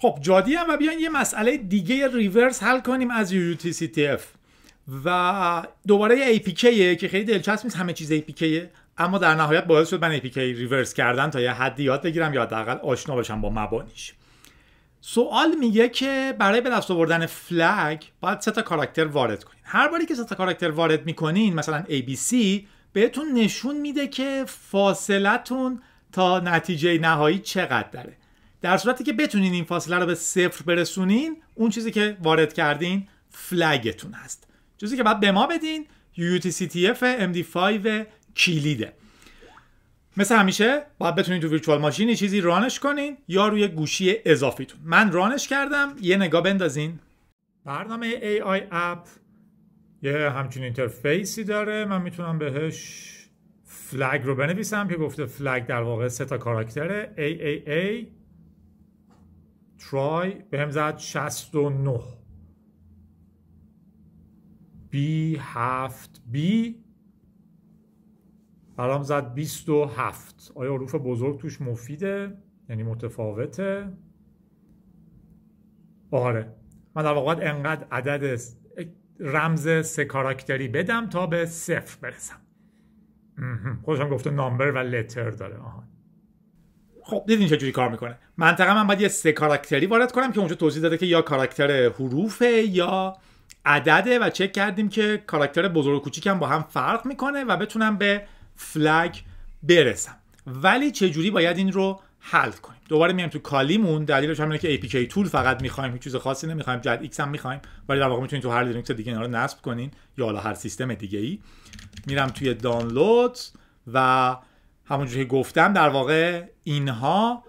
خب جادی هم و بیان یه مسئله دیگه ریورس حل کنیم از UTCTF و دوباره APK که خیلی دلچسب نیست همه چیز APK اما در نهایت باعث شد من APK ریورس کردن تا یه حدی یاد بگیرم یا حداقل آشنا باشم با مبانیش سوال میگه که برای به دست آوردن فلگ باید سه تا کاراکتر وارد کنین هر باری که سه تا کاراکتر وارد میکنین مثلا ABC بهتون نشون میده که فاصلتون تا نتیجه نهایی چقدر داره در صورتی که بتونین این فاصله رو به صفر برسونین اون چیزی که وارد کردین فلگتون هست چیزی که بعد به ما بدین UTCTF MD5 کلیده مثل همیشه باید بتونین تو ویرچوال ماشینی چیزی رانش کنین یا روی گوشی اضافیتون من رانش کردم یه نگاه بندازین برنامه AI اپ یه همچین اینترفیسی داره من میتونم بهش فلگ رو بنویسم که گفته فلگ در واقع سه تا کاراکتره AAA try به هم زد 69 B 7 B برام زد 27 آیا حروف بزرگ توش مفیده یعنی متفاوته آره من در واقع انقدر عدد رمز سه کاراکتری بدم تا به صفر برسم خودشم گفته نامبر و لتر داره آها خب دیدین چه کار میکنه منطقه من باید یه سه کاراکتری وارد کنم که اونجا توضیح داده که یا کاراکتر حروفه یا عدده و چک کردیم که کاراکتر بزرگ و کوچیکم با هم فرق میکنه و بتونم به فلگ برسم ولی چجوری باید این رو حل کنیم دوباره میایم تو کالیمون دلیلش همینه که APK تول فقط میخوایم هیچ چیز خاصی نمیخوایم جد ایکس هم میخوایم ولی در واقع میتونید تو هر لینوکس دیگه اینا رو نصب کنین یا حالا هر سیستم دیگه ای میرم توی دانلود و همونجوری که گفتم در واقع اینها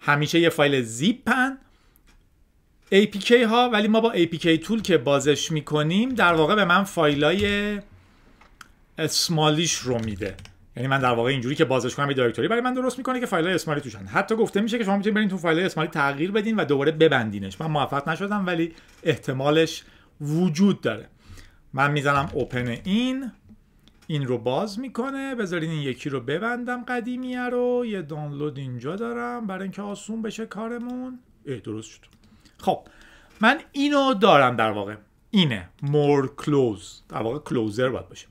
همیشه یه فایل زیپن APK ها ولی ما با APK تول که بازش میکنیم در واقع به من فایلای اسمالیش رو میده یعنی من در واقع اینجوری که بازش کنم به دایرکتوری برای من درست میکنه که فایل اسمالی توشن حتی گفته میشه که شما میتونید برین تو فایل اسمالی تغییر بدین و دوباره ببندینش من موفق نشدم ولی احتمالش وجود داره من میزنم اوپن این این رو باز میکنه بذارین این یکی رو ببندم قدیمیه رو یه دانلود اینجا دارم برای اینکه آسون بشه کارمون ای درست شد خب من اینو دارم در واقع اینه more close در واقع کلوزر باید باشه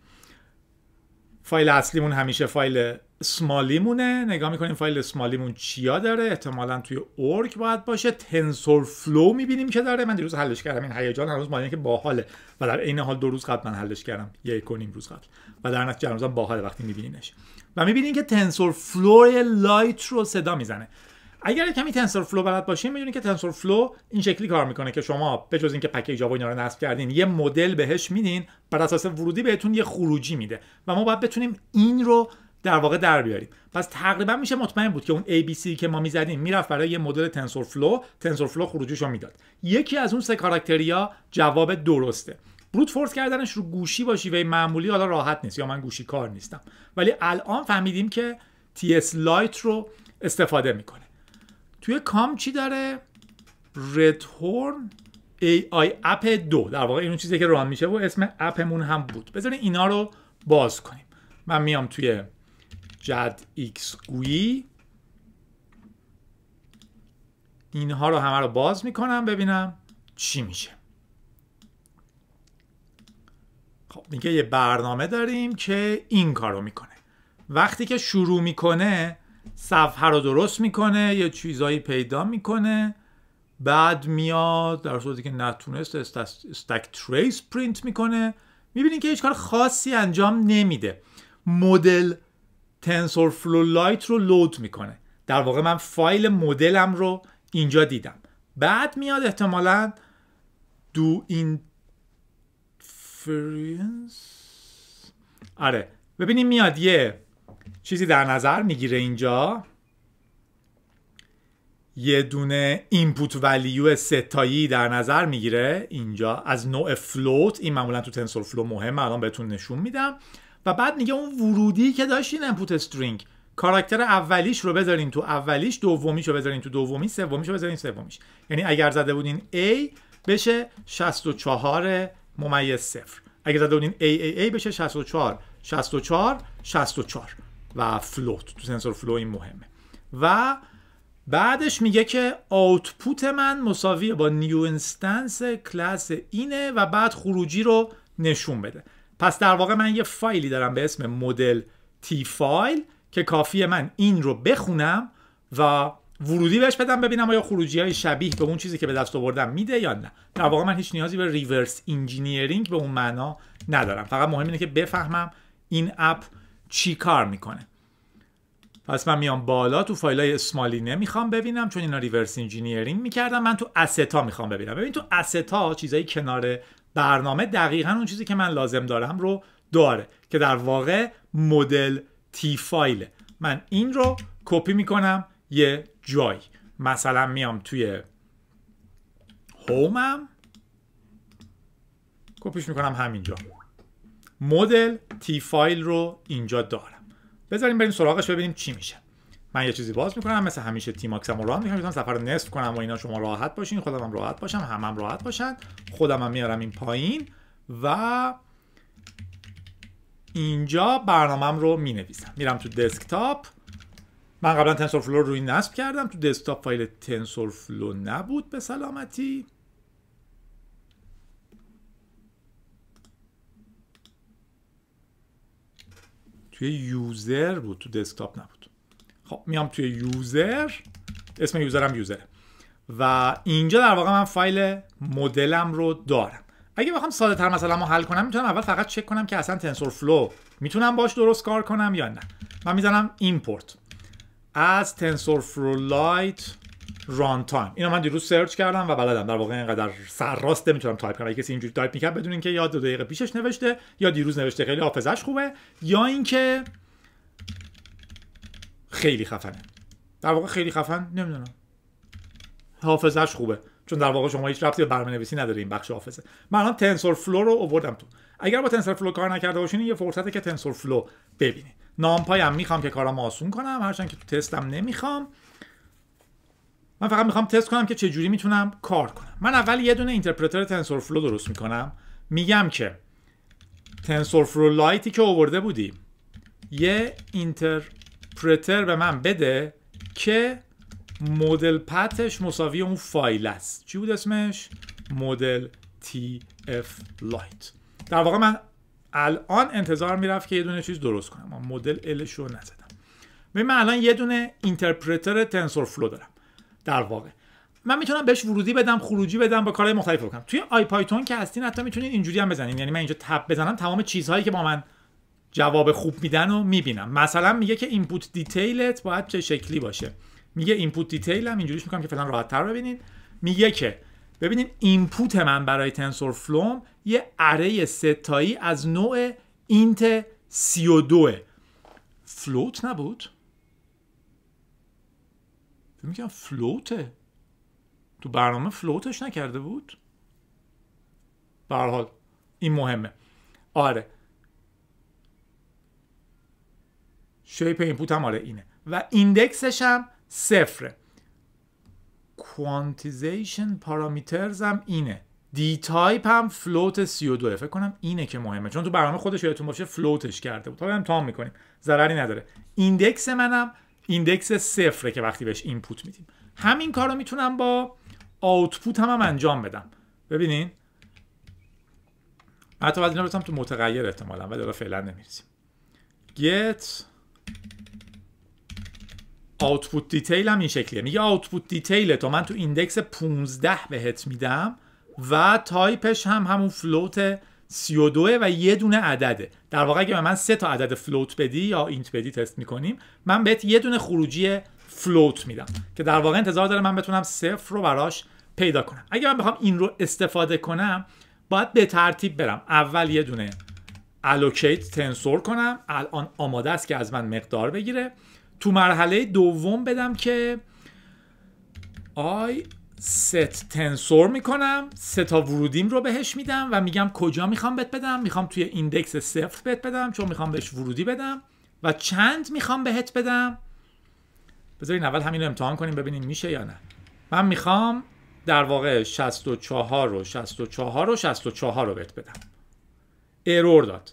فایل اصلیمون همیشه فایل اسمالیمونه نگاه میکنیم فایل اسمالیمون چیا داره احتمالا توی اورک باید باشه تنسور فلو میبینیم که داره من دیروز حلش کردم این هیجان هنوز مالی که باحاله و در عین حال دو روز قبل من حلش کردم یک و نیم روز قبل و در نتیجه هنوز باحاله وقتی میبینینش و میبینین که تنسور فلو لایت رو صدا میزنه اگر کمی تنسور فلو بلد باشیم، میدونید که تنسور فلو این شکلی کار میکنه که شما جز اینکه پکیج جاوا اینا رو نصب کردین یه مدل بهش میدین بر اساس ورودی بهتون یه خروجی میده و ما باید بتونیم این رو در واقع در بیاریم پس تقریبا میشه مطمئن بود که اون ABC که ما میزدیم میرفت برای یه مدل تنسور فلو تنسور فلو خروجیشو میداد یکی از اون سه کاراکتریا جواب درسته بروت فورس کردنش رو گوشی باشی، و معمولی حالا راحت نیست یا من گوشی کار نیستم ولی الان فهمیدیم که TS لایت رو استفاده میکنه توی کام چی داره ریتورن AI آی اپ دو در واقع اینو چیزی که ران میشه و اسم اپمون هم بود بذارین اینا رو باز کنیم من میام توی جد ایکس گویی اینها رو همه رو باز میکنم ببینم چی میشه خب میگه یه برنامه داریم که این کارو میکنه وقتی که شروع میکنه صفحه رو درست میکنه یه چیزایی پیدا میکنه بعد میاد در صورتی که نتونست استک تریس پرینت میکنه میبینید که هیچ کار خاصی انجام نمیده مدل تنسورفلو لایت رو لود میکنه در واقع من فایل مدلم رو اینجا دیدم بعد میاد احتمالا دو این آره ببینیم میاد یه چیزی در نظر میگیره اینجا یه دونه اینپوت ولیو ستایی در نظر میگیره اینجا از نوع فلوت این معمولا تو تنسور فلو مهمه الان بهتون نشون میدم و بعد میگه اون ورودی که داشتین امپوت استرینگ کاراکتر اولیش رو بذارین تو اولیش دومیش رو بذارین تو دومی سومیش رو بذارین سومیش یعنی اگر زده بودین A بشه 64 ممیز صفر اگر زده بودین A بشه 64 64 64 و فلوت تو سنسور فلو این مهمه و بعدش میگه که آوتپوت من مساوی با نیو اینستنس کلاس اینه و بعد خروجی رو نشون بده پس در واقع من یه فایلی دارم به اسم مدل تی فایل که کافیه من این رو بخونم و ورودی بهش بدم ببینم آیا خروجی های شبیه به اون چیزی که به دست آوردم میده یا نه در واقع من هیچ نیازی به ریورس انجینیرینگ به اون معنا ندارم فقط مهم اینه که بفهمم این اپ چی کار میکنه پس من میام بالا تو فایل های اسمالی نمیخوام ببینم چون اینا ریورس انجینیرینگ میکردم من تو استا میخوام ببینم ببین تو استا چیزای کنار برنامه دقیقا اون چیزی که من لازم دارم رو داره که در واقع مدل تی فایله من این رو کپی میکنم یه جای مثلا میام توی هومم کپیش میکنم همینجا مدل تی فایل رو اینجا دارم بذاریم بریم سراغش ببینیم چی میشه من یه چیزی باز میکنم مثل همیشه تیم اکسم رو راه میکنم میتونم سفر نصف کنم و اینا شما راحت باشین خودم راحت باشم همم هم راحت باشن خودم هم میارم این پایین و اینجا برنامهم رو می نویسم میرم تو دسکتاپ من قبلا تنسور فلو روی نصب کردم تو دسکتاپ فایل تنسور فلو نبود به سلامتی توی یوزر بود تو دسکتاپ نبود خب میام توی یوزر اسم یوزرم یوزر و اینجا در واقع من فایل مدلم رو دارم اگه بخوام ساده تر مثلا ما حل کنم میتونم اول فقط چک کنم که اصلا تنسور فلو میتونم باش درست کار کنم یا نه من میزنم ایمپورت از تنسور فلو لایت ران تایم اینو من دیروز سرچ کردم و بلدم در واقع اینقدر سرراست میتونم تایپ کنم اگه کسی اینجوری تایپ میکرد بدون اینکه یا دو دقیقه پیشش نوشته یا دیروز نوشته خیلی حافظش خوبه یا اینکه خیلی خفنه در واقع خیلی خفن نمیدونم حافظش خوبه چون در واقع شما هیچ ربطی به برنامه نویسی نداره این بخش حافظه من الان تنسور فلو رو آوردم تو اگر با تنسور فلو کار نکرده باشین یه فرصته که تنسور فلو ببینید نام میخوام که کارم آسون کنم هرچند که تو تستم نمیخوام من فقط میخوام تست کنم که چجوری میتونم کار کنم من اول یه دونه اینترپرتر تنسور فلو درست میکنم میگم که تنسور فلو لایتی که آورده بودیم یه اینتر اینترپرتر به من بده که مدل پتش مساوی اون فایل است چی بود اسمش مدل tf لایت در واقع من الان انتظار میرفت که یه دونه چیز درست کنم مدل الش رو نزدم ببین من الان یه دونه اینترپرتر تنسور فلو دارم در واقع من میتونم بهش ورودی بدم خروجی بدم با کارهای مختلف بکنم توی آی پایتون که هستین حتی میتونین اینجوری هم بزنین یعنی من اینجا تب بزنم تمام چیزهایی که با من جواب خوب میدن و میبینم مثلا میگه که اینپوت دیتیلت باید چه شکلی باشه میگه اینپوت دیتیل هم اینجوریش میکنم که فعلا راحت تر ببینید میگه که ببینید اینپوت من برای تنسور فلوم یه اره ستایی از نوع اینت دوه فلوت نبود میگم فلوته تو برنامه فلوتش نکرده بود به این مهمه آره شیپ اینپوت هم اینه و ایندکسش هم صفره کوانتیزیشن پارامیترز هم اینه دی تایپ هم فلوت 32 فکر کنم اینه که مهمه چون تو برنامه خودش یادتون باشه فلوتش کرده بود حالا تام میکنیم ضرری نداره ایندکس منم ایندکس صفره که وقتی بهش اینپوت میدیم همین کار رو میتونم با آوتپوت هم, هم انجام بدم ببینین حتی بعد اینا تو متغیر احتمالا ولی حالا فعلا نمیرسیم get آوتپوت دیتیل هم این شکلیه میگه آوتپوت دیتیل تو من تو ایندکس 15 بهت میدم و تایپش هم همون فلوت 32 و یه دونه عدده در واقع اگه من سه تا عدد فلوت بدی یا اینت بدی تست میکنیم من بهت یه دونه خروجی فلوت میدم که در واقع انتظار داره من بتونم صفر رو براش پیدا کنم اگه من بخوام این رو استفاده کنم باید به ترتیب برم اول یه دونه الوکیت تنسور کنم الان آماده است که از من مقدار بگیره تو مرحله دوم بدم که آی ست تنسور میکنم سه تا ورودیم رو بهش میدم و میگم کجا میخوام بهت بدم میخوام توی ایندکس صفر بهت بدم چون میخوام بهش ورودی بدم و چند میخوام بهت بدم بذارین اول همین رو امتحان کنیم ببینیم میشه یا نه من میخوام در واقع 64 رو 64 رو 64 رو بهت بدم ارور داد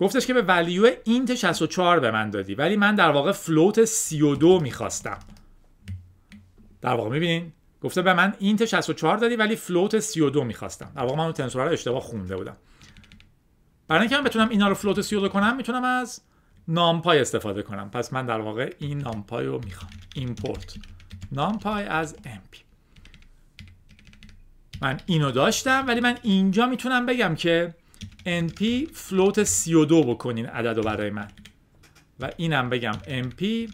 گفتش که به ولیو اینت 64 به من دادی ولی من در واقع فلوت 32 میخواستم در واقع میبینین گفته به من اینت 64 دادی ولی فلوت 32 میخواستم در واقع من اون تنسور اشتباه خونده بودم برای اینکه من بتونم اینا رو فلوت 32 کنم میتونم از نامپای استفاده کنم پس من در واقع این نامپای رو میخوام ایمپورت نامپای از امپی من اینو داشتم ولی من اینجا میتونم بگم که NP float 32 بکنین عدد رو برای من و اینم بگم NP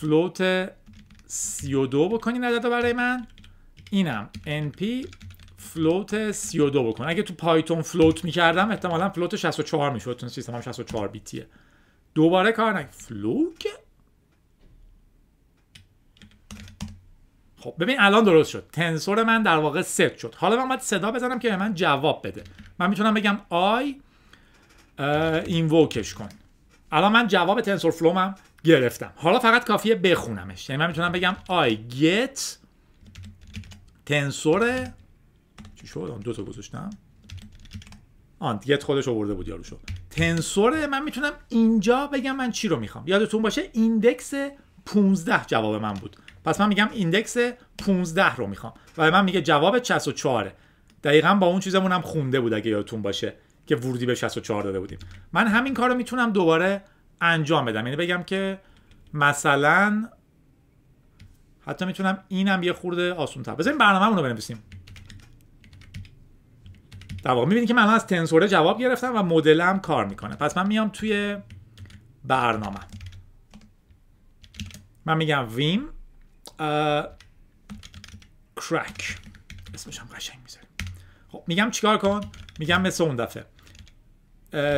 float 32 بکنین عدد رو برای من اینم NP float 32 بکن اگه تو پایتون فلوت میکردم احتمالا فلوت 64 میشد چون هم 64 بیتیه دوباره کار نکن فلوک خب ببین الان درست شد تنسور من در واقع ست شد حالا من باید صدا بزنم که به من جواب بده من میتونم بگم آی ووکش کن الان من جواب تنسور فلومم گرفتم حالا فقط کافیه بخونمش یعنی من میتونم بگم آی گت تنسور چی شد دو تا گذاشتم آن گت خودش آورده بود یارو شد تنسور من میتونم اینجا بگم من چی رو میخوام یادتون باشه ایندکس 15 جواب من بود پس من میگم ایندکس 15 رو میخوام و من میگه جواب 64 دقیقا با اون چیزمون هم خونده بود اگه یادتون باشه که ورودی به 64 داده بودیم من همین کار رو میتونم دوباره انجام بدم یعنی بگم که مثلا حتی میتونم اینم یه خورده آسون تر بذاریم رو بنویسیم در واقع میبینید که من از تنسوره جواب گرفتم و مدلم کار میکنه پس من میام توی برنامه من میگم ویم کرک اسمش هم قشنگ میذاریم خب میگم چیکار کن میگم مثل اون دفعه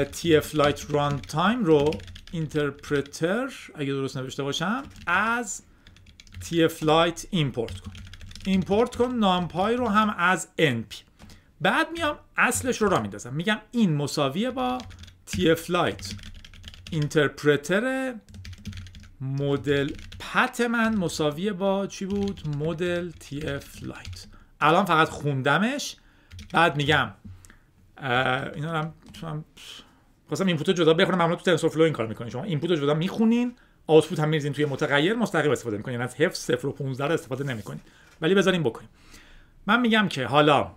tf Lite run time رو Interpreter اگه درست نوشته باشم از tf Lite ایمپورت کن ایمپورت کن نامپای رو هم از np بعد میام اصلش رو را میدازم میگم این مساویه با tf Lite Interpreter مدل حتما من مساوی با چی بود مدل TF لایت الان فقط خوندمش بعد میگم اینا هم خواستم اینپوت جدا بخونم معمولا تو فلو این کار میکنین شما اینپوت جدا میخونین آوتپوت هم میریزین توی متغیر مستقیم استفاده میکنین یعنی از هفت صفر و 15 رو استفاده نمیکنین ولی بذاریم بکنیم من میگم که حالا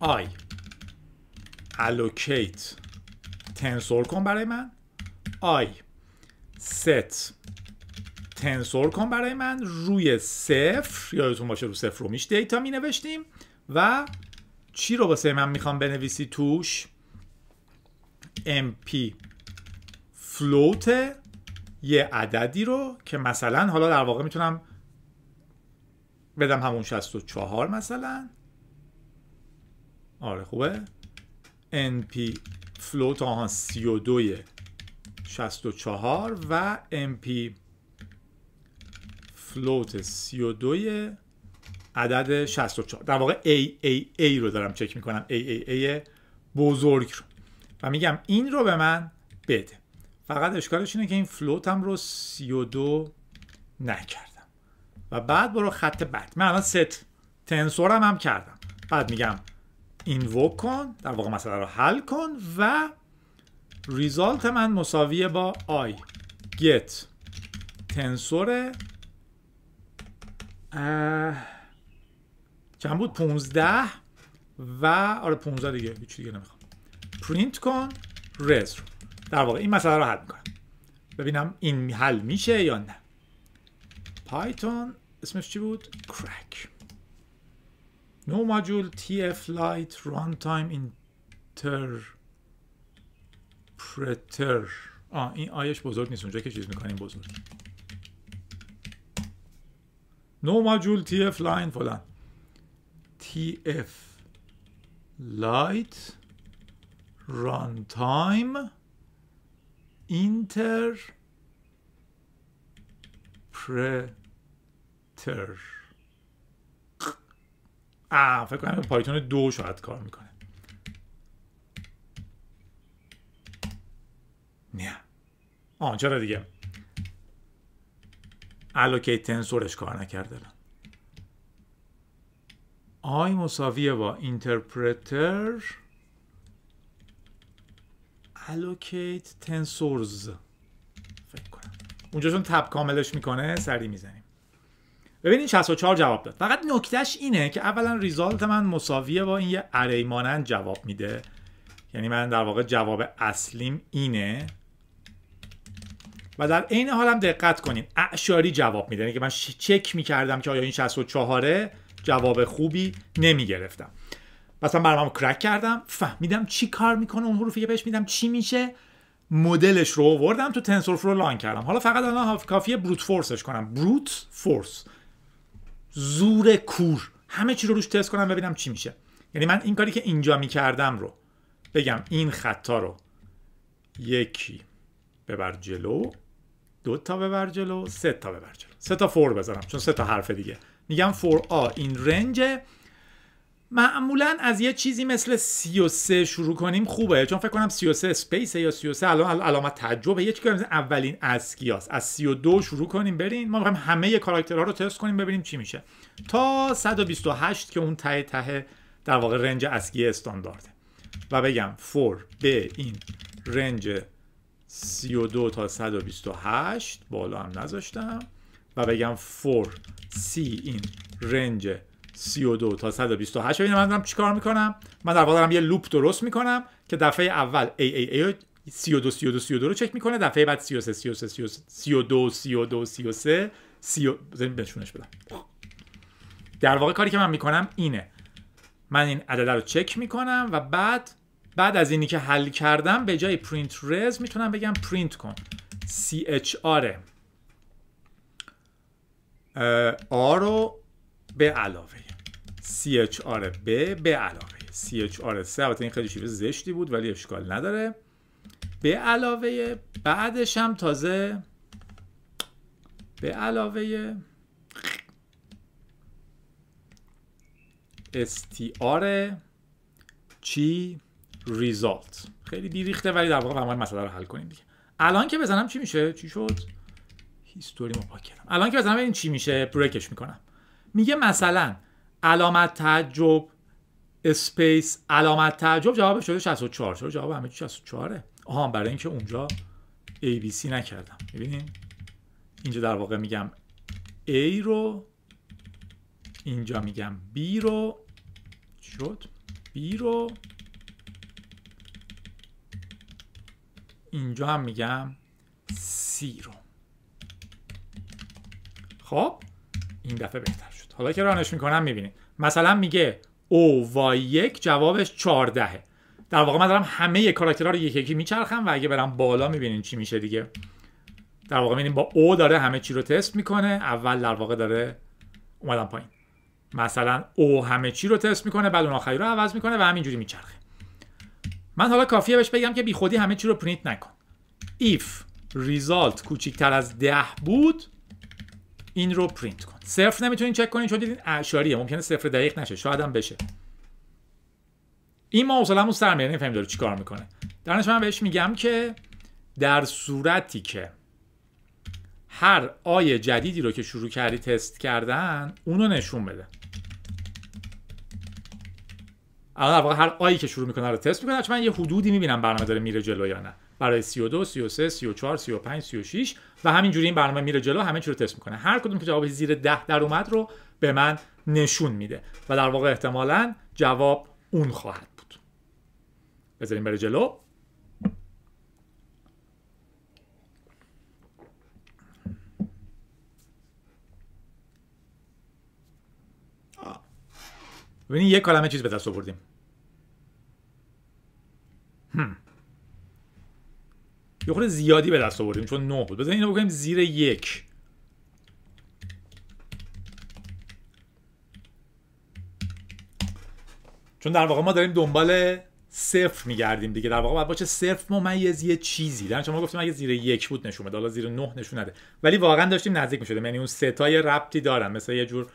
آی allocate تنسور کن برای من آی set تنسور کن برای من روی صفر یادتون باشه رو صفر رو میش دیتا می نوشتیم و چی رو واسه من میخوام بنویسی توش MP فلوت یه عددی رو که مثلا حالا در واقع میتونم بدم همون 64 مثلا آره خوبه NP float آها 32 64 و MP فلوت 32 عدد 64 در واقع A, A, A رو دارم چک میکنم A, A, A بزرگ رو و میگم این رو به من بده فقط اشکالش اینه که این فلوتم رو 32 نکردم و بعد برو خط بعد من الان ست تنسورم هم کردم بعد میگم این کن در واقع مسئله رو حل کن و ریزالت من مساویه با آی گت تنسور چند بود 15 و آره 15 دیگه هیچ دیگه نمیخوام پرینت کن رز در واقع این مسئله رو حل میکنم ببینم این حل میشه یا نه پایتون اسمش چی بود کرک نو ماجول tf تایم اینتر پرتر آه این آیش بزرگ نیست اونجا که چیز میکنیم بزرگ نو ماجول تی اف لاین فلان تی اف لایت ران تایم اینتر پرتر آه فکر کنم پایتون دو شاید کار میکنه نه آه چرا دیگه allocate تنسورش کار نکرده الان آی مساویه با interpreter allocate tensors فکر کنم اونجا چون تب کاملش میکنه سری میزنیم ببینین 64 جواب داد فقط نکتهش اینه که اولا ریزالت من مساویه با این یه اری مانند جواب میده یعنی من در واقع جواب اصلیم اینه و در عین هم دقت کنین اعشاری جواب میده یعنی که من چک میکردم که آیا این 64 جواب خوبی نمیگرفتم مثلا برنامه کرک کردم فهمیدم چی کار میکنه اون حروفی که بهش میدم چی میشه مدلش رو آوردم تو تنسور فلو لان کردم حالا فقط الان کافیه بروت فورسش کنم بروت فورس زور کور همه چی رو روش تست کنم ببینم چی میشه یعنی من این کاری که اینجا میکردم رو بگم این خطا رو یکی ببر جلو دو تا ببر جلو سه تا ببر جلو سه تا فور بذارم چون سه تا حرف دیگه میگم فور آ این رنج معمولا از یه چیزی مثل 33 شروع کنیم خوبه چون فکر کنم 33 اسپیس یا 33 الان علامت تعجبه یه که اولین اسکیاس از 32 شروع کنیم برین ما میخوایم همه کاراکترها رو تست کنیم ببینیم چی میشه تا 128 که اون ته ته در واقع رنج اسکی استاندارده و بگم فور به این رنج 32 تا 128 بالا هم نذاشتم و بگم for c این رنج 32 تا 128 ببینم من دارم چیکار میکنم من در واقع دارم یه لوپ درست میکنم که دفعه اول a a a 32 32 32 رو چک میکنه دفعه بعد 33 33 32 32 33 30 بزنید بشونش بدم در واقع کاری که من میکنم اینه من این عدد رو چک میکنم و بعد بعد از اینی که حل کردم به جای پرینت رز میتونم بگم پرینت کن chr آ رو به علاوه chr ب به علاوه chr سه البته این خیلی شیوه زشتی بود ولی اشکال نداره به علاوه بعدش هم تازه به علاوه آره چی result خیلی ریخته ولی در واقع ما مسئله رو حل کنیم دیگه الان که بزنم چی میشه چی شد هیستوری مو پاک کردم الان که بزنم این چی میشه بریکش میکنم میگه مثلا علامت تعجب اسپیس علامت تعجب جواب شده 64 چرا جواب همه 64 آها برای اینکه اونجا ABC نکردم میبینین اینجا در واقع میگم A رو اینجا میگم B رو شد B رو اینجا هم میگم سی رو خب این دفعه بهتر شد حالا که رانش میکنم میبینید مثلا میگه او وای یک جوابش 14 در واقع من دارم همه کاراکترها رو یکی یکی میچرخم و اگه برم بالا میبینیم چی میشه دیگه در واقع میبینیم با او داره همه چی رو تست میکنه اول در واقع داره اومدم پایین مثلا او همه چی رو تست میکنه بعد اون آخری رو عوض میکنه و همینجوری میچرخه من حالا کافیه بهش بگم که خودی همه چی رو پرینت نکن if result کوچیکتر از ده بود این رو پرینت کن صفر نمیتونین چک کنین چون دیدین اشاریه ممکنه صفر دقیق نشه شاید هم بشه این ما همون سر میره نفهم داره چیکار میکنه در من بهش میگم که در صورتی که هر آی جدیدی رو که شروع کردی تست کردن اونو نشون بده در واقع هر آیی که شروع میکنه رو تست میکنه من یه حدودی میبینم برنامه داره میره جلو یا نه برای 32 33 34 35 36 و همینجوری این برنامه میره جلو همه چی رو تست میکنه هر کدوم که جواب زیر 10 در اومد رو به من نشون میده و در واقع احتمالا جواب اون خواهد بود بذاریم بره جلو ببینید یک کلمه چیز به دست آوردیم یه زیادی به دست آوردیم چون نه بود بزنید اینو بکنیم زیر یک چون در واقع ما داریم دنبال صفر میگردیم دیگه در واقع باید باشه صفر ممیز یه چیزی در شما گفتیم اگه زیر یک بود نشون بده حالا زیر نه نشون نده ولی واقعا داشتیم نزدیک میشده یعنی اون ستای ربطی دارن مثل یه جور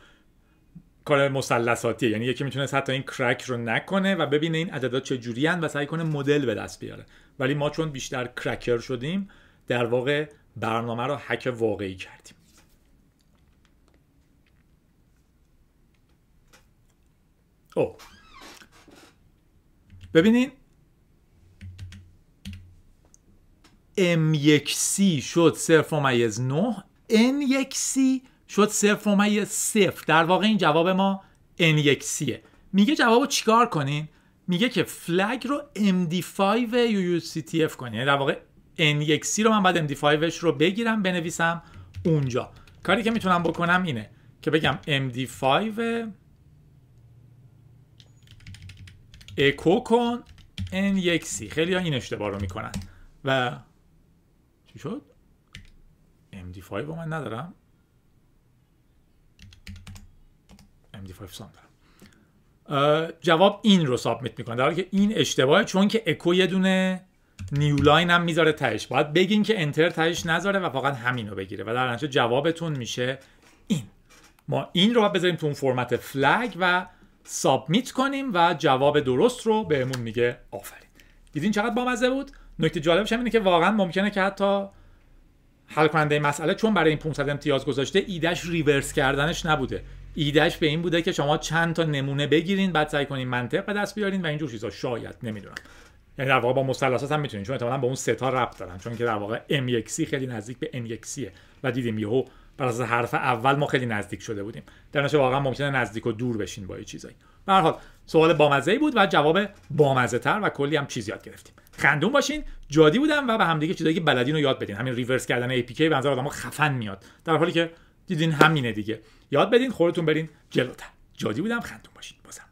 کار مثلثاتیه یعنی یکی میتونه حتی این کرک رو نکنه و ببینه این عددا چه جوریان و سعی کنه مدل به دست بیاره ولی ما چون بیشتر کرکر شدیم در واقع برنامه رو حک واقعی کردیم او ببینین m1c شد صرف میز 9 n1c شد صفر و صفر در واقع این جواب ما n NXCه میگه جوابو چیکار کنین میگه که فلگ رو MD5 UUCTF کنین یعنی در واقع N1C رو من بعد MD5ش رو بگیرم بنویسم اونجا کاری که میتونم بکنم اینه که بگم MD5 اکو کن N1C خیلی ها این اشتباه رو میکنن و چی شد؟ MD5 رو من ندارم جواب این رو سابمیت میکنه در که این اشتباهه چون که اکو یه دونه نیو لاین هم میذاره تهش باید بگین که انتر تهش نذاره و فقط رو بگیره و در نتیجه جوابتون میشه این ما این رو بذاریم تو اون فرمت فلگ و سابمیت کنیم و جواب درست رو بهمون میگه آفرین دیدین چقدر بامزه بود نکته جالبش هم اینه که واقعا ممکنه که حتی حل کننده مسئله چون برای این 500 امتیاز گذاشته ایدش ریورس کردنش نبوده ایدهش به این بوده که شما چند تا نمونه بگیرین بعد سعی کنین منطق به دست بیارین و اینجور چیزا شاید نمیدونم یعنی در واقع با مثلثات هم میتونین چون احتمالاً به اون سه تا ربط دارن چون که در واقع ام خیلی نزدیک به ان و دیدیم یهو بر اساس حرف اول ما خیلی نزدیک شده بودیم در نتیجه واقعا ممکنه نزدیک و دور بشین با این چیزایی به هر حال سوال بامزه بود و جواب بامزه تر و کلی هم چیز یاد گرفتیم خندون باشین جادی بودم و به همدیگه چیزایی که بلدین رو یاد بدین همین ریورس کردن ای پی کی به نظر آدمو خفن میاد در حالی که دیدین همینه دیگه یاد بدین خودتون برین جلوتر جادی بودم خندون باشین بازم